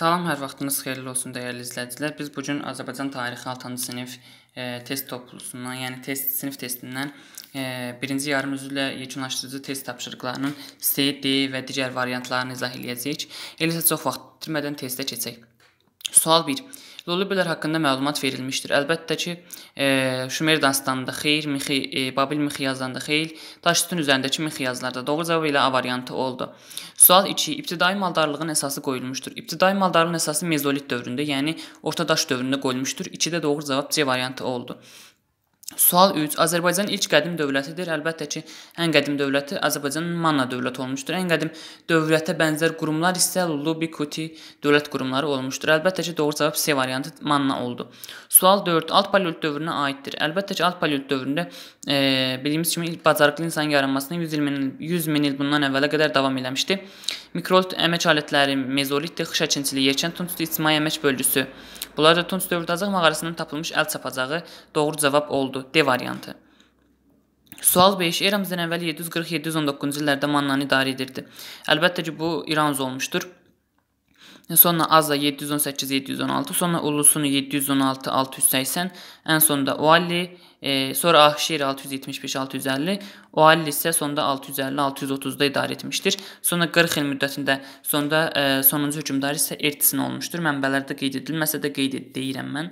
Salam, hər vaxtınız xeyirli olsun dəyərli izləyicilər. Biz bu gün Azərbaycan tarixi 6-cı sinif e, test toplusundan, yəni test sinif testindən e, birinci yarım üzrlə yekunlaşdırıcı test tapşırıqlarının C, D və digər variantlarını izah eləyəcəyik. Eləsə çox vaxt itirmədən testə keçək. Sual 1. Lulubilər haqqında məlumat verilmişdir. Əlbəttə ki, e, Şumer dastanında xeyir, mixi, e, Babil mixiyazlarında xeyil, daş sütun üzərindəki mixiyazlarda doğru cavab ilə A variantı oldu. Sual 2. İbtidai maldarlığın əsası qoyulmuşdur. İbtidai maldarlığın əsası mezolit dövründə, yəni orta daş dövründə qoyulmuşdur. 2-də doğru cavab C variantı oldu. Sual 3. Azərbaycan ilk qədim dövlətidir. Əlbəttə ki, ən qədim dövləti Azərbaycanın Manna dövləti olmuşdur. Ən qədim dövlətə bənzər qurumlar isə Lubikuti dövlət qurumları olmuşdur. Əlbəttə ki, doğru cavab C variantı Manna oldu. Sual 4. Alt paleolit dövrünə aiddir. Əlbəttə ki, alt paleolit dövründə e, bildiyimiz kimi ilk bacarıqlı insan yaranmasına 100 min il, 100 min il bundan əvvələ qədər davam eləmişdi. Mikrolit əmək alətləri, mezolit tix şəkinçiliyi, yekən tunç ictimai əmək bölgüsü. Bunlar da tunç dövlətacaq mağarasından tapılmış əl çapacağı doğru cavab oldu. D variantı. Sual 5. Eramızdan əvvəl 740-719-cu illərdə Mannanı idarə edirdi. Əlbəttə ki, bu İranz olmuşdur. Sonra Azza 718-716, sonra Ulusunu 716-680, ən sonda Ualli 718-716. E, sonra Ahşehir 675-650, Oalli isə sonda 650-630-da idarə etmişdir. Sonra 40 il müddətində sonda e, sonuncu hökmdar isə Ertsin olmuşdur. Mənbələrdə qeyd edilməsə də qeyd ed deyirəm mən.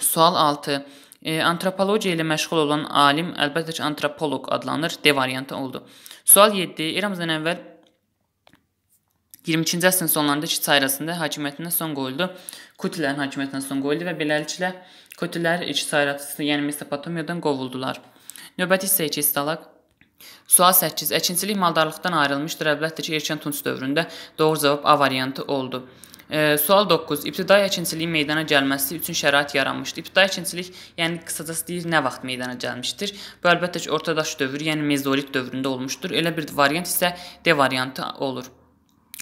Sual 6. E, antropologiya ilə məşğul olan alim əlbəttə ki, antropoloq adlanır. D variantı oldu. Sual 7. Eramızdan əvvəl 22-ci əsrin sonlarında iki çay arasında hakimiyyətinə son qoyuldu. Kutilərin hakimiyyətinə son qoyuldu və beləliklə Kutilər iştirakçısı, yəni Mesopotamiyadan qovuldular. Növbəti hissə 2 istalaq Sual 8. Əkinçilik maldarlıqdan ayrılmışdır. Əlbəttə ki, erkən tunç dövründə doğru cavab A variantı oldu. E, sual 9. İbtidai əkinçiliyin meydana gəlməsi üçün şərait yaranmışdı. İbtidai əkinçilik, yəni qısacası deyir, nə vaxt meydana gəlmişdir? Bu əlbəttə ki, ortadaş dövr, yəni mezolit dövründə olmuşdur. Elə bir variant isə D variantı olur.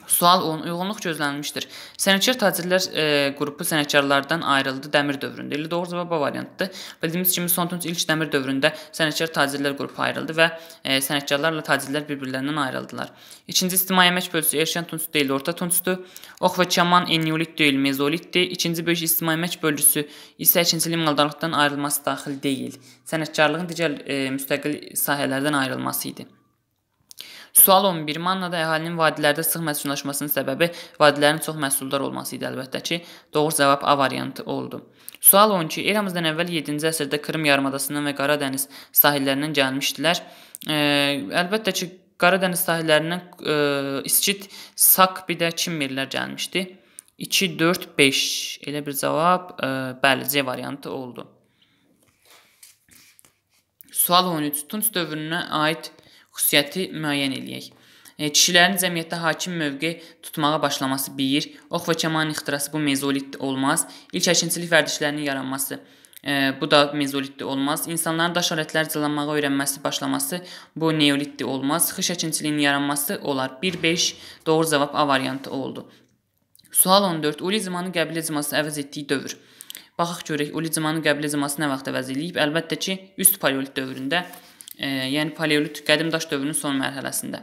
Sual uyğunluq gözlənilmişdir. Sənətkar tacirlər e, qrupu sənətkarlardan ayrıldı dəmir dövründə. İlli doğru cavab A variantıdır. Bildiyimiz kimi son tunç ilk dəmir dövründə sənətkar tacirlər qrupu ayrıldı və e, sənətkarlarla tacirlər bir-birlərindən ayrıldılar. İkinci ictimai əmək bölgüsü erkən tunç deyil, orta tunçdur. Ox və kaman eneolit deyil, mezolitdir. İkinci böyük ictimai əmək bölgüsü isə ikinci limandarlıqdan ayrılması daxil deyil. Sənətkarlığın digər e, müstəqil sahələrdən ayrılması idi. Sual 11. Mannada əhalinin vadilərdə sıx məskunlaşmasının səbəbi vadilərin çox məhsuldar olması idi əlbəttə ki, doğru cavab A variantı oldu. Sual 12. Eramızdan əvvəl 7-ci əsrdə Krım yarımadasından və Qara dəniz sahillərindən gəlmişdilər. E, əlbəttə ki, Qara dəniz sahillərindən e, İskit, Sak bir də Kimmerlər gəlmişdi. 2 4 5 elə bir cavab e, bəli C variantı oldu. Sual 13. Tunç dövrünə aid xüsusiyyəti müəyyən eləyək. E, kişilərin cəmiyyətdə hakim mövqe tutmağa başlaması 1, ox və kamanın ixtirası bu mezolit olmaz, ilk əkinçilik vərdişlərinin yaranması e, bu da mezolitdə olmaz. İnsanların daş alətləri cılanmağa öyrənməsi başlaması bu neolitdə olmaz. Xış əkinçiliyinin yaranması olar. 1-5 doğru cavab A variantı oldu. Sual 14. Uli cımanı qəbilə cıması əvəz etdiyi dövr. Baxaq görək Uli cımanı qəbilə cıması nə vaxt əvəz edilib? Əlbəttə ki, üst paleolit dövründə e, yəni paleolit qədim daş dövrünün son mərhələsində.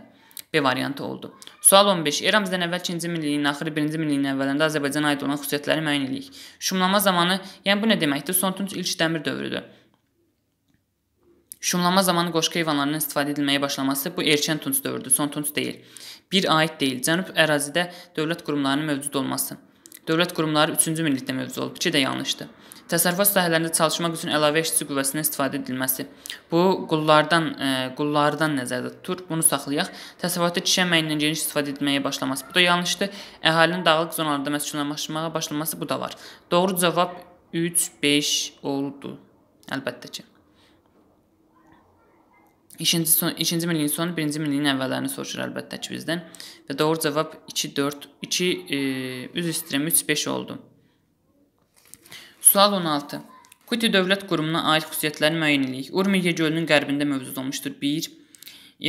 B variantı oldu. Sual 15. Eramızdan əvvəl 2-ci minilliyin axırı 1-ci minilliyin əvvəlində Azərbaycana aid olan xüsusiyyətləri müəyyən edirik. Şumlama zamanı, yəni bu nə deməkdir? Son tunç ilk dəmir dövrüdür. Şumlama zamanı qoşqa heyvanlarının istifadə edilməyə başlaması bu erkən tunç dövrüdür, son tunç deyil. Bir aid deyil. Cənub ərazidə dövlət qurumlarının mövcud olması. Dövlət qurumları 3-cü minillikdə mövcud olub. 2 də yanlışdır təsərrüfat sahələrində çalışmaq üçün əlavə işçi qüvvəsindən istifadə edilməsi. Bu qullardan ə, e, qullardan nəzərdə tutur. Bunu saxlayaq. Təsərrüfatda kişi əməyindən geniş istifadə etməyə başlaması. Bu da yanlışdır. Əhalinin dağlıq zonalarda məskunlaşmağa başlaması bu da var. Doğru cavab 3 5 oldu. Əlbəttə ki. İkinci son, ikinci milliyin sonu, birinci milliyin əvvəllərini soruşur əlbəttə ki bizdən və doğru cavab 2 4 2 e, üz istirəm 3 5 oldu. Sual 16. Kuti Dövlət Qurumuna aid xüsusiyyətləri müəyyən edirik. Urmiya gölünün qərbində mövcud olmuşdur. 1.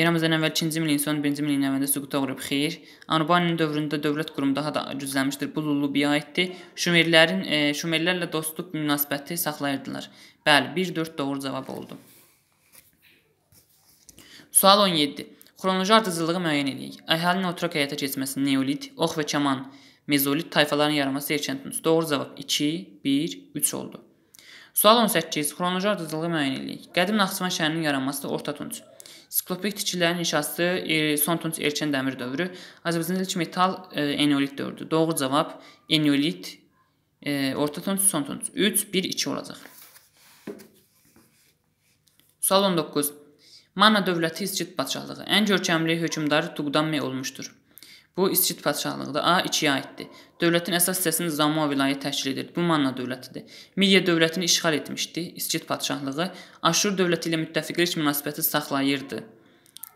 Eramızdan əvvəl 2-ci min insan 1-ci min əvvəlində süquta uğrayıb xeyir. Anbaninin dövründə dövlət qurumu daha da güclənmişdir. Bu Lullubiyə aiddir. Şumerlərin e, Şumerlərlə dostluq münasibəti saxlayırdılar. Bəli, 1-4 doğru cavab oldu. Sual 17. Xronoloji ardıcıllığı müəyyən edirik. Əhalinin oturaq həyata keçməsi, neolit, ox və kaman mezolit tayfaların yaranması erkəntimiz. Doğru cavab 2, 1, 3 oldu. Sual 18. Xronoloji ardıcılığı müəyyən edirik. Qədim Naxçıvan şəhərinin yaranması da orta tunç. Siklopik tikililərin inşası e, son tunç erkən dəmir dövrü. Azərbaycanda ilk metal e, eneolit dövrüdür. Doğru cavab eneolit, e, orta tunç, son tunç. 3, 1, 2 olacaq. Sual 19. Manna dövləti İskit padşahlığı ən görkəmli hökmdarı Tuqdammi olmuşdur. Bu İskit padşahlıqda A2-yə aiddir. Dövlətin əsas hissəsini Zamua vilayəti təşkil edir. Bu Manna dövlətidir. Miya dövlətini işğal etmişdi. İskit padşahlığı Aşur dövləti ilə müttəfiqlik münasibəti saxlayırdı.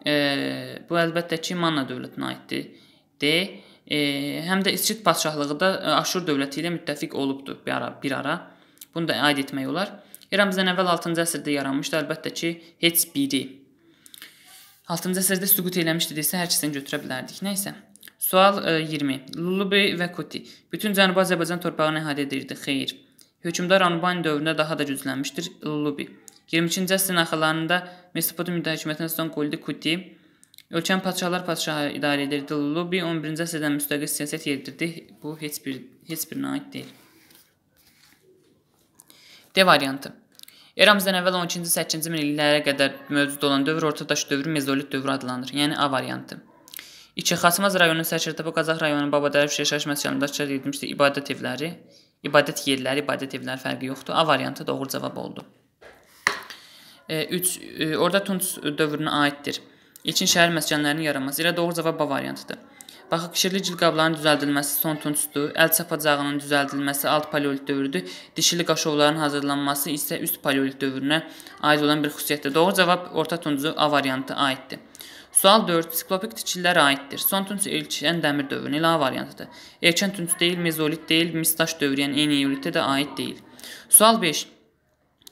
E, bu əlbəttə ki Manna dövlətinə aiddir. D. E, həm də İskit padşahlığı da e, Aşur dövləti ilə müttəfiq olubdu bir ara. Bir ara. Bunu da aid etmək olar. Eramızdan əvvəl 6-cı əsrdə yaranmışdı. Əlbəttə ki, heç biri 6-cı əsrdə süqut eləmişdi desə hər ikisini götürə bilərdik. Nə isə. Sual 20. E, Lulubi və Kuti bütün Cənubi Azərbaycan torpağını əhatə edirdi. Xeyr. Hökmdar Anubani dövründə daha da güclənmişdir. Lulubi 22-ci əsrin axırlarında Mesopotamiya hökumətindən son qoyuldu Kuti. Ölkən padşahlar padşahı idarə edirdi. Lulubi 11-ci əsrdən müstəqil siyasət yeridirdi. Bu heç bir heç birinə aid deyil. D variantı. Eramızdan əvvəl 12-ci 8-ci min illərə qədər mövcud olan dövr ortadaş dövrü mezolit dövrü adlanır. Yəni A variantı. 2. Xaçmaz rayonunun Sərkərtəpə Qazax rayonunun Babadərəf Şeşəş məscidində şərh edilmişdi ibadət evləri, ibadət yerləri, ibadət evləri fərqi yoxdur. A variantı doğru cavab oldu. 3. E, e, orada Tunç dövrünə aiddir. İlkin şəhər məskənlərinin yaranması. Elə doğru cavab B variantıdır. Baxıq şirli cilqabların düzəldilməsi son tunçdur, əl çapacağının düzəldilməsi alt paleolit dövrüdür, dişili qaşovların hazırlanması isə üst paleolit dövrünə aid olan bir xüsusiyyətdir. Doğru cavab orta tuncu A variantı aiddir. Sual 4. Siklopik tikililərə aiddir. Son tunç erkən dəmir dövrünün ilahi variantıdır. Erkən tunç deyil, mezolit deyil, mistaş dövrü, yəni eneolitə də aid deyil. Sual 5.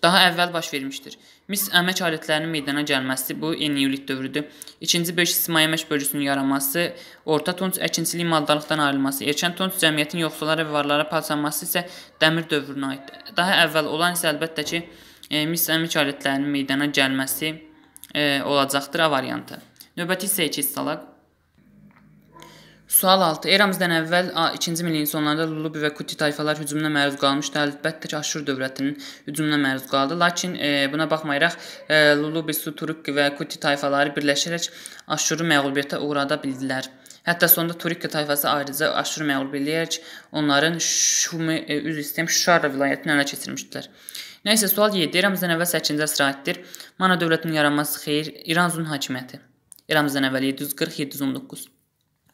Daha əvvəl baş vermişdir. Mis əmək alətlərinin meydana gəlməsi bu eneolit dövrüdür. İkinci beş istismai əmək bölgüsünün yaranması, orta tunç əkinçilik maldarlıqdan ayrılması, erkən tunç cəmiyyətin yoxsullara və varlara parçalanması isə dəmir dövrünə aiddir. Daha əvvəl olan isə əlbəttə ki, e, mis əmək alətlərinin meydana gəlməsi e, olacaqdır A variantı. Növbəti hissəyə keçid salaq. Sual 6. Eramızdan əvvəl 2-ci minilliyin sonlarında Lullubi və Kuti tayfalar hücumuna məruz qalmışdı. Əlbəttə ki, Aşur dövlətinin hücumuna məruz qaldı. Lakin e, buna baxmayaraq e, Lullubi, Suturuk və Kuti tayfaları birləşərək Aşuru məğlubiyyətə uğrada bildilər. Hətta sonda Turikka tayfası ayrıca Aşuru məğlub eləyərək onların Şumi e, üz istəyim Şuşara vilayətini ələ keçirmişdilər. Nəysə sual 7. Eramızdan əvvəl 8-ci əsr aiddir. Mana dövlətinin yaranması xeyir, İran zun hakimiyyəti. Eramızdan əvvəl 740, 719.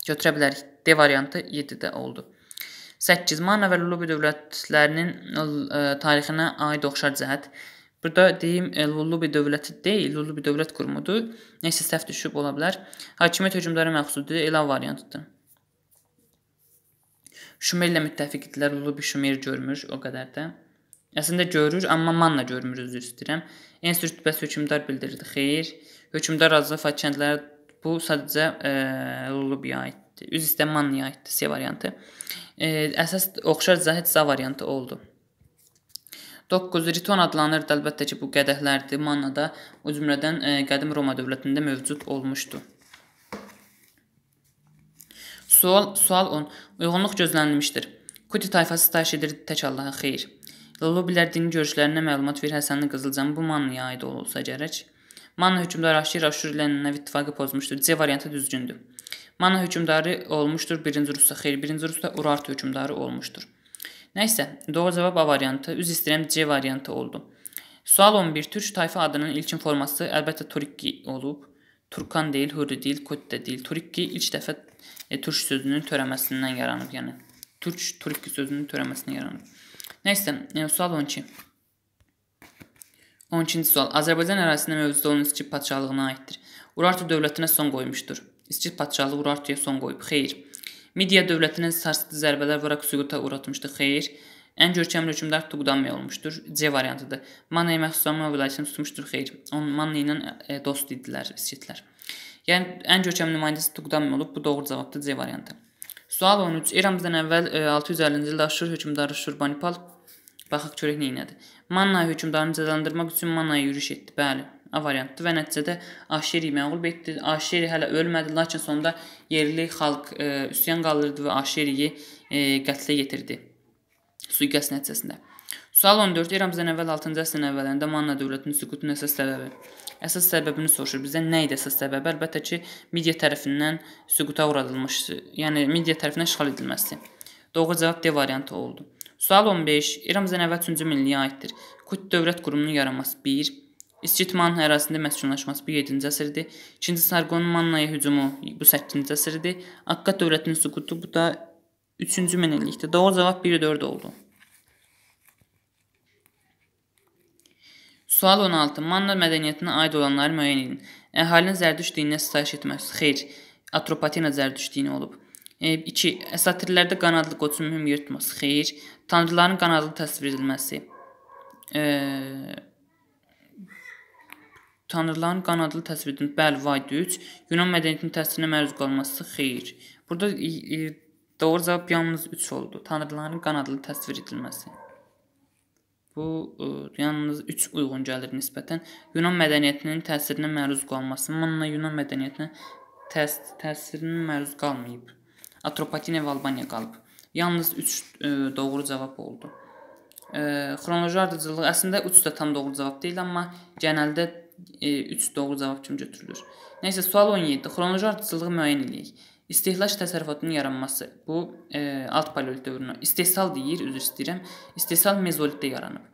Götürə bilərik. D variantı 7-də oldu. 8. Manna və Lullubi dövlətlərinin tarixinə aid oxşar cəhət. Burada deyim Lullubi dövləti deyil, Lullubi dövlət qurumudur. Nəsə səhv düşüb ola bilər. Hakimiyyət hökmdara məxsusdur, elan variantıdır. Şumerlə müttəfiq idilər, Lullubi Şumer görmür o qədər də. Əslində görür, amma manna görmür, üzr istəyirəm. Ensür rütbəsi hökmdar bildirdi. Xeyr, hökmdar adlı Fəth kəndləri bu sadəcə e, Lulubiya aiddir. Üz istə mannaya aiddir C variantı. E, əsas oxşar zahid C variantı oldu. 9 riton adlanırdı. Əlbəttə ki, bu qədəhlərdir. Mannada, o cümlədən e, qədim Roma dövlətində mövcud olmuşdu. Sual sual 10. Uyğunluq gözlənilmişdir. Kuti tayfası sitayiş edirdi tək Allahın xeyir. Lullubilər dini görüşlərinə məlumat verir Həsənli Qızılcan bu Manaya aid olsa gərək. Manna hökmdarı Aşir Aşur ilə Nəv ittifaqı pozmuşdur. C variantı düzgündür. Manna hökmdarı olmuşdur 1-ci Rusda. Xeyr, 1-ci Rusda Urartu hökmdarı olmuşdur. Nəysə, doğru cavab A variantı. Üz istəyirəm C variantı oldu. Sual 11. Türk tayfa adının ilk informası əlbəttə Turikki olub. Turkan deyil, Hürri deyil, Kot də deyil. Turikki ilk dəfə e, türk sözünün törəməsindən yaranıb, yəni türk Turikki sözünün törəməsindən yaranıb. Nəysə, e, sual 12. 12-ci sual. Azərbaycan ərazisində mövcud olan İskit padşahlığına aiddir. Urartu dövlətinə son qoymuşdur. İskit padşahlığı Urartuya son qoyub. Xeyr. Midiya dövlətinə sarsıntı zərbələr vuraraq süquta uğratmışdı. Xeyr. Ən görkəmli hökmdar Tuqdamey olmuşdur. C variantıdır. Manna məxsusamma vilayətini tutmuşdur. Xeyr. Onun Manna ilə e, dost idilər İskitlər. Yəni ən görkəmli nümayəndəsi Tuqdamey olub. Bu doğru cavabdır C variantı. Sual 13. Eramızdan əvvəl 650-ci e, ildə Aşur hökmdarı Şurbanipal baxaq görək nə etdi. Manna hökmdarını cəzalandırmaq üçün Mannaya yürüş etdi. Bəli, A variantdır və nəticədə Aşeri məğlub etdi. Aşeri hələ ölmədi, lakin sonda yerli xalq e, üsyan qaldırdı və Aşeriyi e, qətlə yetirdi. Sui-qəsd nəticəsində. Sual 14. Eramızdan əvvəl 6-cı əsrin əvvəllərində Manna dövlətinin süqutun əsas səbəbi. Əsas səbəbini soruşur bizdən. Nə idi əsas səbəbi? Əlbəttə ki, Midiya tərəfindən süquta uğradılmış, yəni Midiya tərəfindən işğal edilməsi. Doğru cavab D variantı oldu. Sual 15. Eramızdan əvvəl 3-cü minilliyə aiddir. Kut dövlət qurumunun yaranması 1. İskit Manna ərazisində məskunlaşması bu 7-ci əsrdir. 2-ci Sarqonun Mannaya hücumu bu 8-ci əsrdir. Akka dövlətinin süqutu bu da 3-cü minillikdə. Doğru cavab 1-4 oldu. Sual 16. Manna mədəniyyətinə aid olanları müəyyən edin. Əhalinin Zərdüşt dininə sitayiş etməsi. Xeyr, Atropatena Zərdüşt dini olub. 2. E, Əsatirlərdə qanadlı qoçun mühüm yer tutması. Xeyr, tanrıların qanadlı təsvir edilməsi. E, tanrıların qanadlı təsvir edilməsi. Bəli, vayd 3. Yunan mədəniyyətinin təsirinə məruz qalması. Xeyr. Burada e, e doğru cavab yalnız 3 oldu. Tanrıların qanadlı təsvir edilməsi. Bu ə, yalnız 3 uyğun gəlir nisbətən Yunan mədəniyyətinin təsirinə məruz qalması. Manna Yunan mədəniyyətinə təs təsirinə məruz qalmayıb. Atropatena və Albaniya qalıb. Yalnız 3 doğru cavab oldu. Ə, xronoloji ardıcıllıq əslində 3 də tam doğru cavab deyil, amma genəldə 3 doğru cavab kimi götürülür. Nəysə sual 17. Xronoloji ardıcıllığı müəyyən edək. İstehlak təsərrüfatının yaranması. Bu e, alt paleolit dövrünə istehsal deyir, üzr istəyirəm. İstehsal mezolitdə yaranıb.